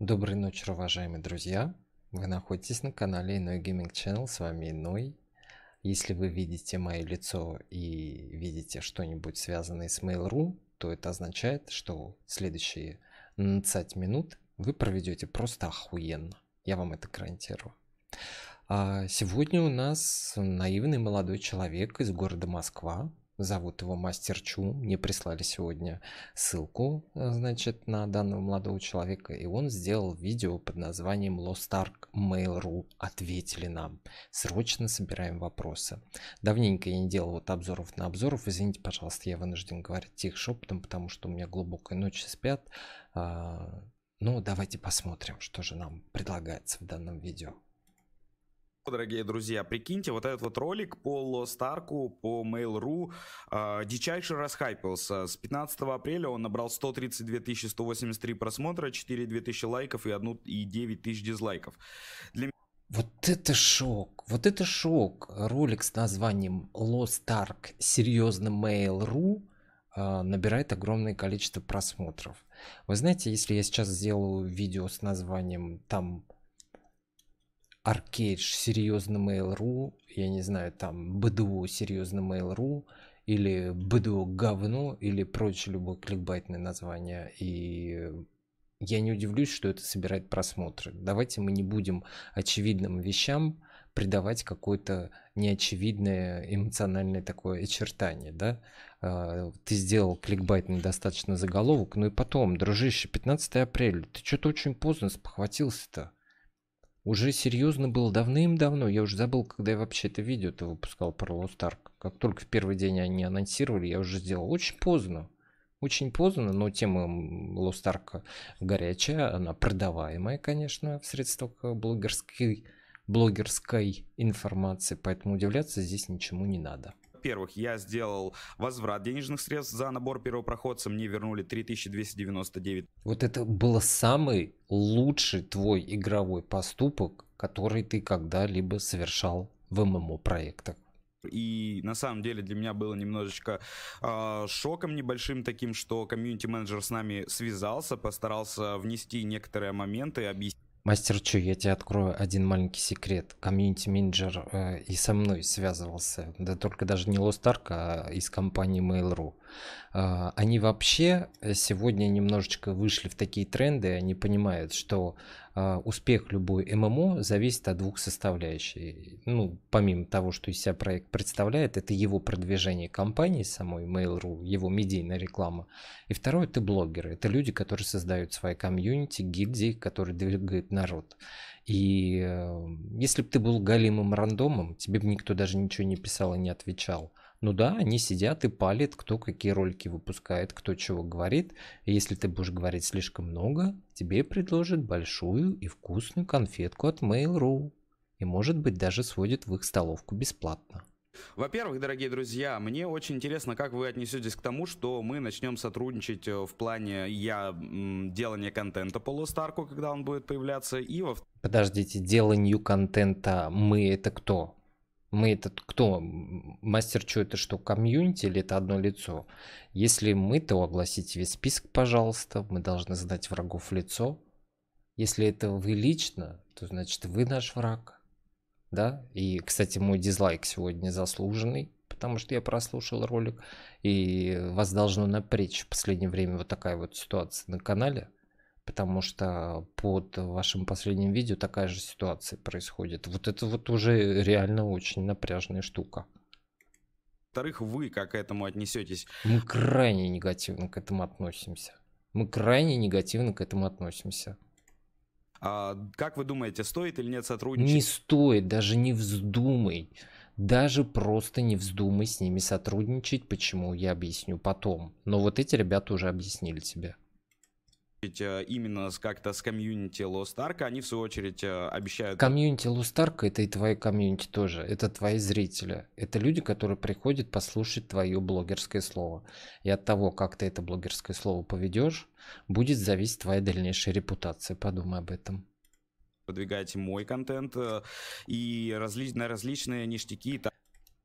Доброй ночи, уважаемые друзья! Вы находитесь на канале Иной Гейминг Channel, с вами Иной. Если вы видите мое лицо и видите что-нибудь связанное с Mail.ru, то это означает, что следующие 20 минут вы проведете просто охуенно. Я вам это гарантирую. А, сегодня у нас наивный молодой человек из города Москва, зовут его Мастер Чу, мне прислали сегодня ссылку, э, значит, на данного молодого человека, и он сделал видео под названием Lost Ark Mail.ru «Ответили нам». Срочно собираем вопросы. Давненько я не делал вот обзоров на обзоров, извините, пожалуйста, я вынужден говорить тихо шепотом, потому что у меня глубокая ночь спят. А, Но ну, давайте посмотрим, что же нам предлагается в данном видео. Дорогие друзья, прикиньте, вот этот вот ролик по Lost Лостарку, по Mail.ru э, дичайше расхайпился. С 15 апреля он набрал 132 183 просмотра, 4 2000 лайков и, 1, и 9 тысяч дизлайков. Для... Вот это шок, вот это шок. Ролик с названием Lost Ark серьезно Mail.ru э, набирает огромное количество просмотров. Вы знаете, если я сейчас сделаю видео с названием там Аркейдж серьезно Mail.ru, я не знаю, там БДУ серьезно Mail.ru, или БДУ говно, или прочее любое кликбайтное название. И я не удивлюсь, что это собирает просмотры. Давайте мы не будем очевидным вещам придавать какое-то неочевидное эмоциональное такое очертание, да? А, ты сделал кликбайтный достаточно заголовок, ну и потом, дружище, 15 апреля, ты что-то очень поздно спохватился-то уже серьезно было давным-давно. Я уже забыл, когда я вообще это видео-то выпускал про Лостарк. Как только в первый день они анонсировали, я уже сделал. Очень поздно. Очень поздно, но тема Lost Ark горячая, она продаваемая, конечно, в средствах э, блогерской, блогерской информации, поэтому удивляться здесь ничему не надо. Во-первых, я сделал возврат денежных средств за набор первопроходца. Мне вернули 3299. Вот это был самый лучший твой игровой поступок, который ты когда-либо совершал в ММО проектах. И на самом деле для меня было немножечко э, шоком небольшим таким, что комьюнити менеджер с нами связался, постарался внести некоторые моменты, объяснить Мастер Чу, я тебе открою один маленький секрет. Комьюнити-менеджер э, и со мной связывался. Да только даже не Лостарк, а из компании Mail.ru. А, они вообще сегодня немножечко вышли в такие тренды, они понимают, что а, успех любой ММО зависит от двух составляющих. Ну, помимо того, что из себя проект представляет, это его продвижение компании самой Mail.ru, его медийная реклама. И второе, это блогеры. Это люди, которые создают свои комьюнити, гильдии, которые двигают народ. И э, если бы ты был галимым рандомом, тебе бы никто даже ничего не писал и не отвечал. Ну да, они сидят и палят, кто какие ролики выпускает, кто чего говорит. И если ты будешь говорить слишком много, тебе предложат большую и вкусную конфетку от Mail.ru. И может быть даже сводят в их столовку бесплатно. Во-первых, дорогие друзья, мне очень интересно, как вы отнесетесь к тому, что мы начнем сотрудничать э, в плане я делания контента по Лостарку, когда он будет появляться, и во Подождите, деланию контента мы это кто? Мы этот кто? Мастер что это что, комьюнити или это одно лицо? Если мы, то огласите весь список, пожалуйста. Мы должны знать врагов в лицо. Если это вы лично, то значит вы наш враг. Да? И, кстати, мой дизлайк сегодня заслуженный, потому что я прослушал ролик. И вас должно напрячь в последнее время вот такая вот ситуация на канале потому что под вашим последним видео такая же ситуация происходит. Вот это вот уже реально очень напряжная штука. Во-вторых, вы как к этому отнесетесь? Мы крайне негативно к этому относимся. Мы крайне негативно к этому относимся. А, как вы думаете, стоит или нет сотрудничать? Не стоит, даже не вздумай. Даже просто не вздумай с ними сотрудничать, почему я объясню потом. Но вот эти ребята уже объяснили тебе. Э, именно как-то с комьюнити Lost Ark, они в свою очередь э, обещают... Комьюнити Lost Ark это и твои комьюнити тоже, это твои зрители, это люди, которые приходят послушать твое блогерское слово. И от того, как ты это блогерское слово поведешь, будет зависеть твоя дальнейшая репутация, подумай об этом подвигайте мой контент э, и разли... на различные ништяки,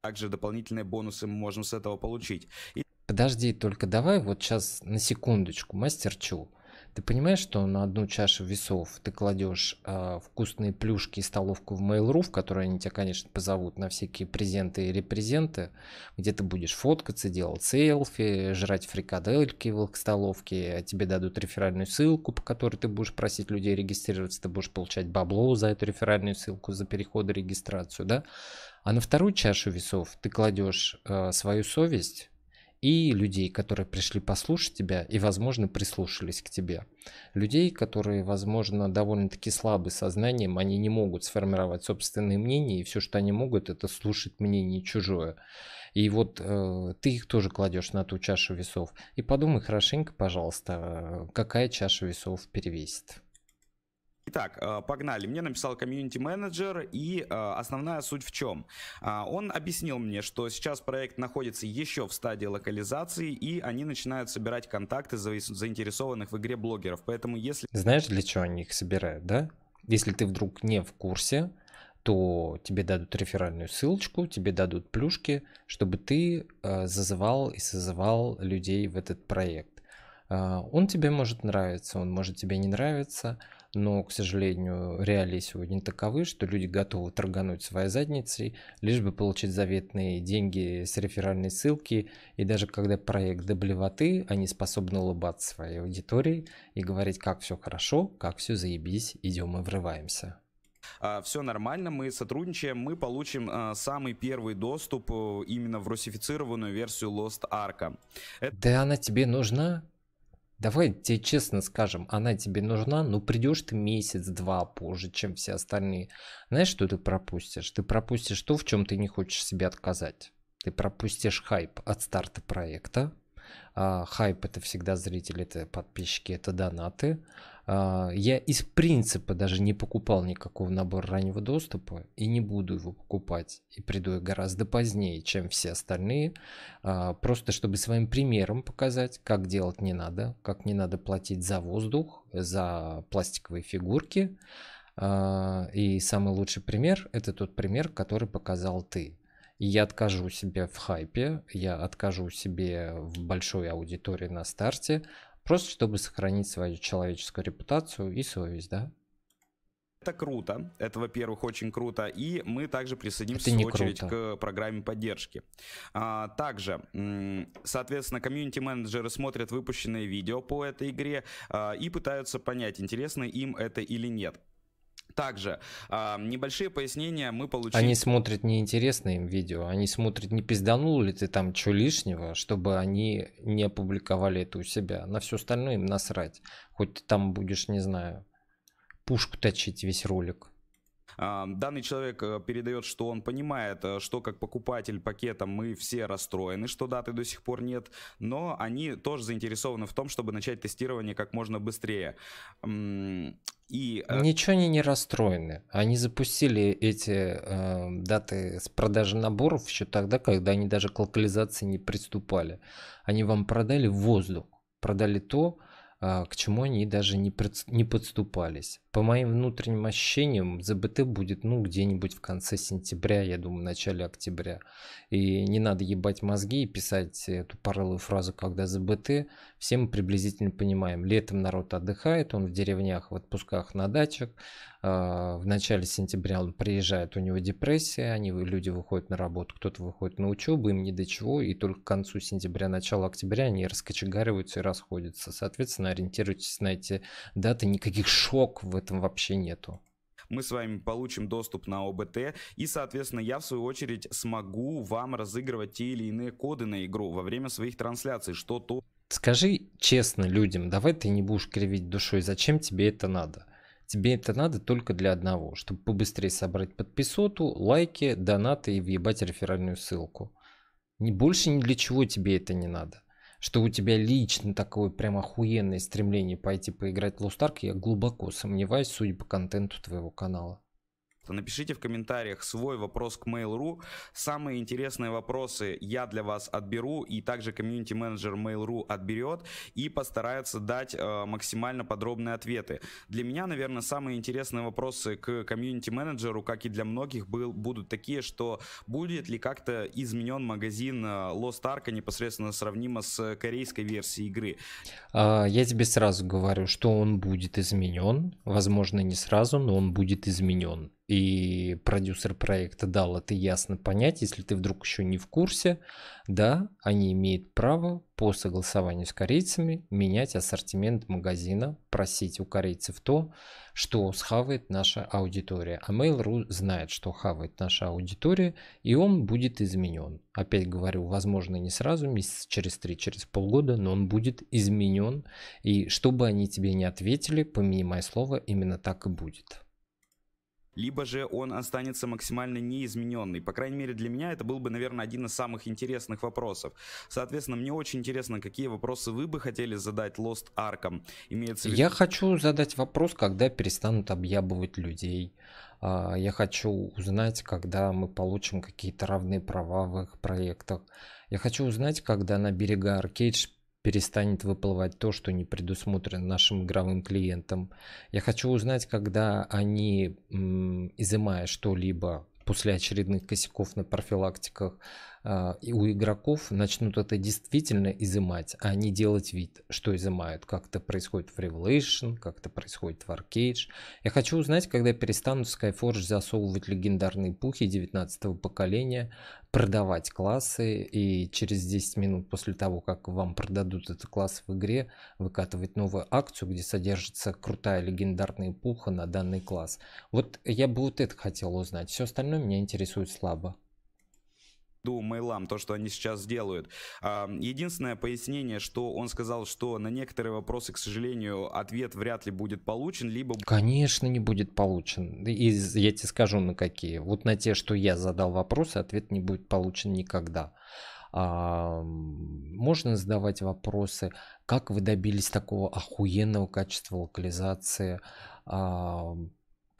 также дополнительные бонусы мы можем с этого получить. И... Подожди, только давай вот сейчас на секундочку, мастер Чу. Ты понимаешь, что на одну чашу весов ты кладешь э, вкусные плюшки и столовку в Mail.ru, в которой они тебя, конечно, позовут на всякие презенты и репрезенты, где ты будешь фоткаться, делать селфи, жрать фрикадельки в их столовке, а тебе дадут реферальную ссылку, по которой ты будешь просить людей регистрироваться, ты будешь получать бабло за эту реферальную ссылку, за переход и регистрацию, да? А на вторую чашу весов ты кладешь э, свою совесть, и людей, которые пришли послушать тебя и, возможно, прислушались к тебе. Людей, которые, возможно, довольно-таки слабы сознанием, они не могут сформировать собственные мнения, и все, что они могут, это слушать мнение чужое. И вот э, ты их тоже кладешь на ту чашу весов. И подумай хорошенько, пожалуйста, э, какая чаша весов перевесит. Итак, э, погнали. Мне написал комьюнити-менеджер, и э, основная суть в чем? А, он объяснил мне, что сейчас проект находится еще в стадии локализации, и они начинают собирать контакты заинтересованных в игре блогеров. Поэтому если... Знаешь, для чего они их собирают, да? Если ты вдруг не в курсе, то тебе дадут реферальную ссылочку, тебе дадут плюшки, чтобы ты э, зазывал и созывал людей в этот проект. А, он тебе может нравиться, он может тебе не нравиться, но, к сожалению, реалии сегодня таковы, что люди готовы торгануть своей задницей, лишь бы получить заветные деньги с реферальной ссылки, и даже когда проект до они способны улыбаться своей аудитории и говорить, как все хорошо, как все заебись, идем и врываемся а, все нормально, мы сотрудничаем, мы получим а, самый первый доступ э, именно в русифицированную версию Lost Ark. Это... Да она тебе нужна? Давай тебе честно скажем, она тебе нужна, но ну, придешь ты месяц-два позже, чем все остальные. Знаешь, что ты пропустишь? Ты пропустишь то, в чем ты не хочешь себе отказать. Ты пропустишь хайп от старта проекта, а, хайп это всегда зрители, это подписчики, это донаты. А, я из принципа даже не покупал никакого набора раннего доступа и не буду его покупать. И приду гораздо позднее, чем все остальные. А, просто чтобы своим примером показать, как делать не надо, как не надо платить за воздух, за пластиковые фигурки. А, и самый лучший пример – это тот пример, который показал ты. Я откажу себе в хайпе, я откажу себе в большой аудитории на старте, просто чтобы сохранить свою человеческую репутацию и совесть, да? Это круто. Это, во-первых, очень круто. И мы также присоединимся, в очередь, круто. к программе поддержки. А, также, соответственно, комьюнити-менеджеры смотрят выпущенные видео по этой игре а, и пытаются понять, интересно им это или нет. Также э, небольшие пояснения мы получили. Они смотрят неинтересные им видео, они смотрят, не пизданул ли ты там что лишнего, чтобы они не опубликовали это у себя. На все остальное им насрать. Хоть ты там будешь, не знаю, пушку точить весь ролик. А, данный человек э, передает, что он понимает, э, что как покупатель пакета мы все расстроены, что даты до сих пор нет, но они тоже заинтересованы в том, чтобы начать тестирование как можно быстрее. И... Э, Ничего они не расстроены. Они запустили эти э, даты с продажи наборов еще тогда, когда они даже к локализации не приступали. Они вам продали воздух, продали то, э, к чему они даже не, пред... не подступались. По моим внутренним ощущениям, ЗБТ будет, ну, где-нибудь в конце сентября, я думаю, в начале октября. И не надо ебать мозги и писать эту паралую фразу, когда ЗБТ. Все мы приблизительно понимаем. Летом народ отдыхает, он в деревнях, в отпусках, на дачах. А, в начале сентября он приезжает, у него депрессия, они, люди выходят на работу, кто-то выходит на учебу, им ни до чего, и только к концу сентября, начало октября они раскочегариваются и расходятся. Соответственно, ориентируйтесь на эти даты, никаких шоков этом вообще нету мы с вами получим доступ на ОБТ, и, соответственно, я, в свою очередь, смогу вам разыгрывать те или иные коды на игру во время своих трансляций, что то... Скажи честно людям, давай ты не будешь кривить душой, зачем тебе это надо? Тебе это надо только для одного, чтобы побыстрее собрать подписоту, лайки, донаты и въебать реферальную ссылку. Ни больше ни для чего тебе это не надо. Что у тебя лично такое прям охуенное стремление пойти поиграть в Lost Ark, я глубоко сомневаюсь, судя по контенту твоего канала то напишите в комментариях свой вопрос к Mail.ru. Самые интересные вопросы я для вас отберу, и также комьюнити-менеджер Mail.ru отберет и постарается дать э, максимально подробные ответы. Для меня, наверное, самые интересные вопросы к комьюнити-менеджеру, как и для многих, был, будут такие, что будет ли как-то изменен магазин э, Lost Ark непосредственно сравнимо с корейской версией игры? А, я тебе сразу говорю, что он будет изменен. Возможно, не сразу, но он будет изменен и продюсер проекта дал это ясно понять, если ты вдруг еще не в курсе, да, они имеют право по согласованию с корейцами менять ассортимент магазина, просить у корейцев то, что схавает наша аудитория. А Mail.ru знает, что хавает наша аудитория, и он будет изменен. Опять говорю, возможно, не сразу, месяц через три, через полгода, но он будет изменен. И чтобы они тебе не ответили, помяни мое слово, именно так и будет либо же он останется максимально неизмененный. По крайней мере, для меня это был бы, наверное, один из самых интересных вопросов. Соответственно, мне очень интересно, какие вопросы вы бы хотели задать Lost Ark. Имеется в виду... Я хочу задать вопрос, когда перестанут объябывать людей. А, я хочу узнать, когда мы получим какие-то равные права в их проектах. Я хочу узнать, когда на берега Аркейдж перестанет выплывать то, что не предусмотрено нашим игровым клиентам. Я хочу узнать, когда они, изымая что-либо после очередных косяков на профилактиках, а, и у игроков начнут это действительно изымать, а не делать вид, что изымают. Как это происходит в Revelation, как это происходит в Arcade. Я хочу узнать, когда перестанут в Skyforge засовывать легендарные пухи 19-го поколения, продавать классы и через 10 минут после того, как вам продадут этот класс в игре, выкатывать новую акцию, где содержится крутая легендарная пуха на данный класс. Вот я бы вот это хотел узнать. Все остальное меня интересует слабо виду мейлам, то, что они сейчас делают. А, единственное пояснение, что он сказал, что на некоторые вопросы, к сожалению, ответ вряд ли будет получен, либо... Конечно, не будет получен. И я тебе скажу, на какие. Вот на те, что я задал вопросы, ответ не будет получен никогда. А, можно задавать вопросы, как вы добились такого охуенного качества локализации, а,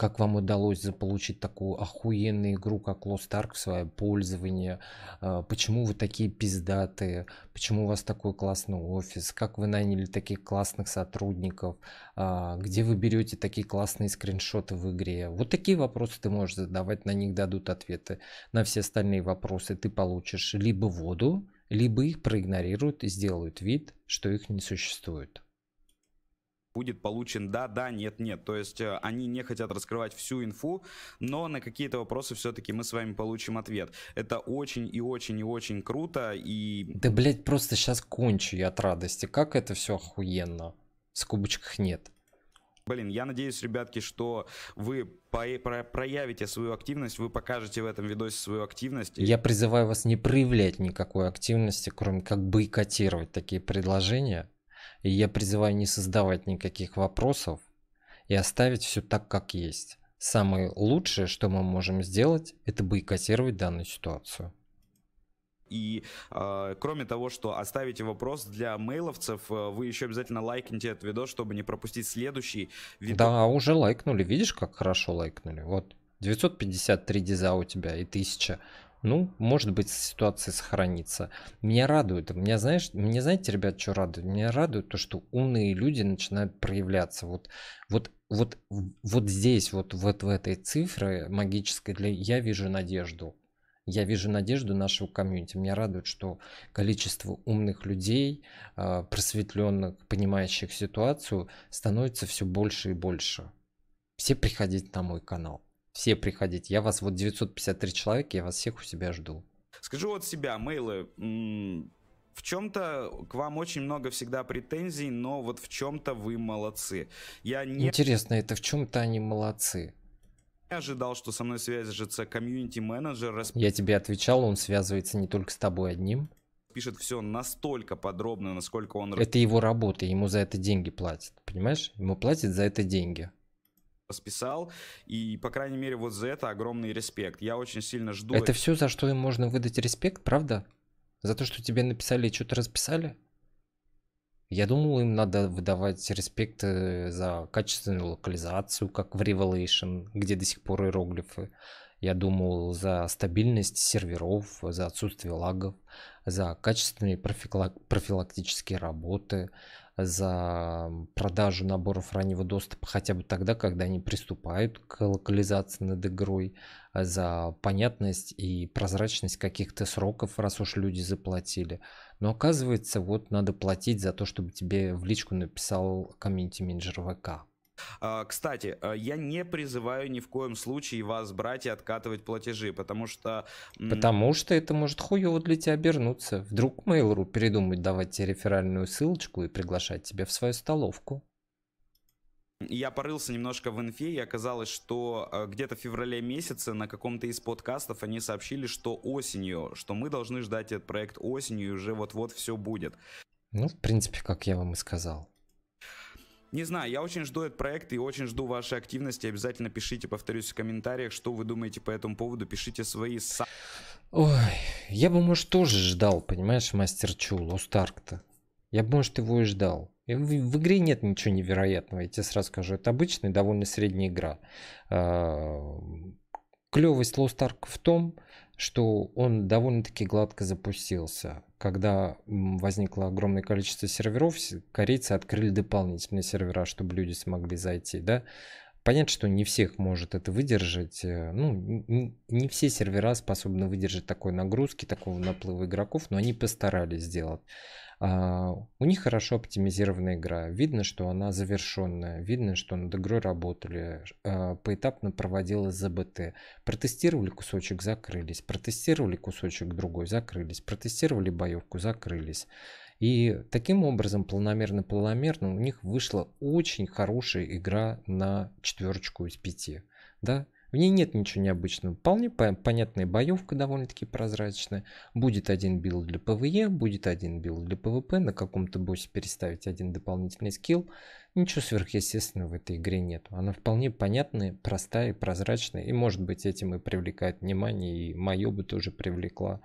как вам удалось заполучить такую охуенную игру, как Lost Ark в свое пользование, а, почему вы такие пиздатые, почему у вас такой классный офис, как вы наняли таких классных сотрудников, а, где вы берете такие классные скриншоты в игре. Вот такие вопросы ты можешь задавать, на них дадут ответы. На все остальные вопросы ты получишь либо воду, либо их проигнорируют и сделают вид, что их не существует будет получен да, да, нет, нет. То есть э, они не хотят раскрывать всю инфу, но на какие-то вопросы все-таки мы с вами получим ответ. Это очень и очень и очень круто и... Да, блядь, просто сейчас кончу я от радости. Как это все охуенно. В скобочках нет. Блин, я надеюсь, ребятки, что вы проявите свою активность, вы покажете в этом видосе свою активность. Я призываю вас не проявлять никакой активности, кроме как бойкотировать такие предложения и я призываю не создавать никаких вопросов и оставить все так, как есть. Самое лучшее, что мы можем сделать, это бойкотировать данную ситуацию. И э, кроме того, что оставите вопрос для мейловцев, э, вы еще обязательно лайкните этот видос, чтобы не пропустить следующий видос. Да, уже лайкнули. Видишь, как хорошо лайкнули? Вот 953 диза у тебя и 1000. Ну, может быть, ситуация сохранится. Меня радует, меня, знаешь, меня, знаете, ребят, что радует? Меня радует то, что умные люди начинают проявляться. Вот, вот, вот, вот здесь, вот, вот в этой цифре магической, для, я вижу надежду. Я вижу надежду нашего комьюнити. Меня радует, что количество умных людей, а, просветленных, понимающих ситуацию, становится все больше и больше. Все приходите на мой канал. Все приходите. Я вас, вот 953 человека, я вас всех у себя жду. Скажу от себя, мейлы, в чем-то к вам очень много всегда претензий, но вот в чем-то вы молодцы. Я не... Интересно, это в чем-то они молодцы? Я ожидал, что со мной свяжется комьюнити-менеджер. Расп... Я тебе отвечал, он связывается не только с тобой одним. Пишет все настолько подробно, насколько он... Это его работа, ему за это деньги платят, понимаешь? Ему платят за это деньги расписал. И, по крайней мере, вот за это огромный респект. Я очень сильно жду. Это все, за что им можно выдать респект, правда? За то, что тебе написали и что-то расписали? Я думал, им надо выдавать респект э, за качественную локализацию, как в Revelation, где до сих пор иероглифы. Я думал за стабильность серверов, за отсутствие лагов, за качественные профилактические работы, за продажу наборов раннего доступа хотя бы тогда, когда они приступают к локализации над игрой, э, за понятность и прозрачность каких-то сроков, раз уж люди заплатили. Но оказывается, вот надо платить за то, чтобы тебе в личку написал комьюнити-менеджер ВК. А, кстати, э, я не призываю ни в коем случае вас брать и откатывать платежи, потому что... Потому что это может хуево для тебя обернуться. Вдруг Mail.ru передумает давать тебе реферальную ссылочку и приглашать тебя в свою столовку. Я порылся немножко в инфе, и оказалось, что э, где-то в феврале месяце на каком-то из подкастов они сообщили, что осенью, что мы должны ждать этот проект осенью, и уже вот-вот все будет. Ну, в принципе, как я вам и сказал. Не знаю, я очень жду этот проект и очень жду вашей активности. Обязательно пишите, повторюсь, в комментариях, что вы думаете по этому поводу. Пишите свои са... Ой, я бы, может, тоже ждал, понимаешь, Мастер Чул, Лост Арк-то. Я бы, может, его и ждал. в, в игре нет ничего невероятного, я тебе сразу скажу. Это обычная, довольно средняя игра. А, клевость Lost Ark в том, что он довольно-таки гладко запустился. Когда возникло огромное количество серверов, корейцы открыли дополнительные сервера, чтобы люди смогли зайти, да. Понятно, что не всех может это выдержать. Э, ну, не все сервера способны выдержать такой нагрузки, такого наплыва игроков, но они постарались сделать. А, у них хорошо оптимизирована игра. Видно, что она завершенная. Видно, что над игрой работали. А, поэтапно проводилось ЗБТ. Протестировали кусочек, закрылись. Протестировали кусочек другой, закрылись. Протестировали боевку, закрылись. И таким образом, планомерно-планомерно, у них вышла очень хорошая игра на четверочку из пяти. Да, в ней нет ничего необычного. Вполне понятная боевка, довольно-таки прозрачная. Будет один билд для ПВЕ, будет один билд для ПВП. На каком-то боссе переставить один дополнительный скилл. Ничего сверхъестественного в этой игре нет. Она вполне понятная, простая, прозрачная. И может быть этим и привлекает внимание, и мое бы тоже привлекла.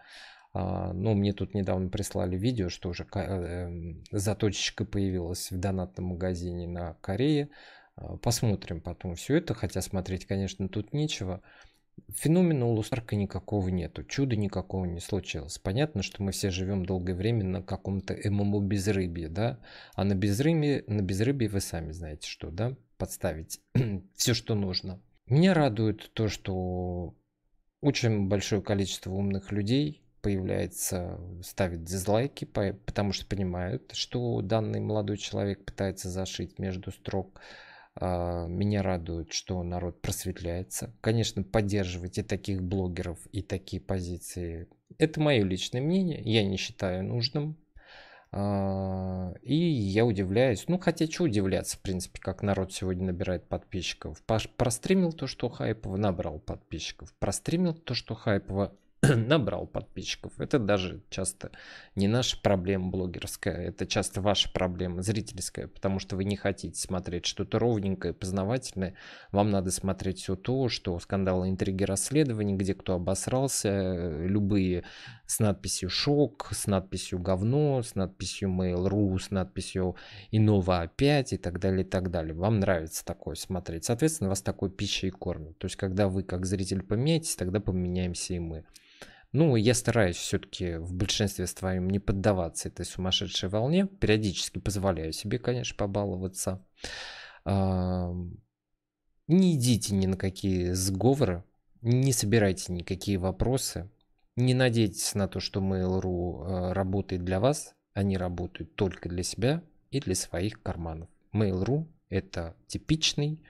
Uh, ну, мне тут недавно прислали видео, что уже э, эм, заточечка появилась в донатном магазине на Корее. А, посмотрим потом все это, хотя смотреть, конечно, тут нечего. Феномена у никакого нету, чуда никакого не случилось. Понятно, что мы все живем долгое время на каком-то ММО безрыбье, да? А на безрыбье, на безрыбье вы сами знаете что, да? Подставить все, что нужно. Меня радует то, что очень большое количество умных людей появляется, ставит дизлайки, потому что понимают, что данный молодой человек пытается зашить между строк а, меня радует, что народ просветляется. Конечно, поддерживать и таких блогеров и такие позиции. Это мое личное мнение, я не считаю нужным. А, и я удивляюсь, ну хотя что удивляться, в принципе, как народ сегодня набирает подписчиков. простримил то, что хайпово, набрал подписчиков. Простримил то, что хайпово, набрал подписчиков. Это даже часто не наша проблема блогерская, это часто ваша проблема зрительская, потому что вы не хотите смотреть что-то ровненькое, познавательное. Вам надо смотреть все то, что скандалы, интриги, расследования, где кто обосрался, э, любые с надписью «шок», с надписью «говно», с надписью «mail.ru», с надписью «иного опять» и так далее, и так далее. Вам нравится такое смотреть. Соответственно, вас такой пищей кормят. То есть, когда вы как зритель поменяетесь, тогда поменяемся и мы. Ну, я стараюсь все-таки в большинстве своем не поддаваться этой сумасшедшей волне. Периодически позволяю себе, конечно, побаловаться. Не идите ни на какие сговоры, не собирайте никакие вопросы, не надейтесь на то, что Mail.ru э, работает для вас, они работают только для себя и для своих карманов. Mail.ru – это типичный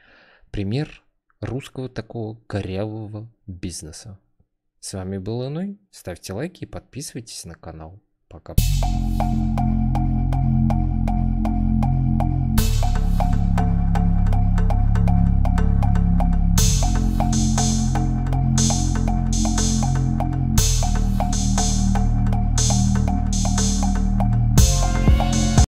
пример русского такого корявого бизнеса. С вами был Иной. Ставьте лайки и подписывайтесь на канал. Пока.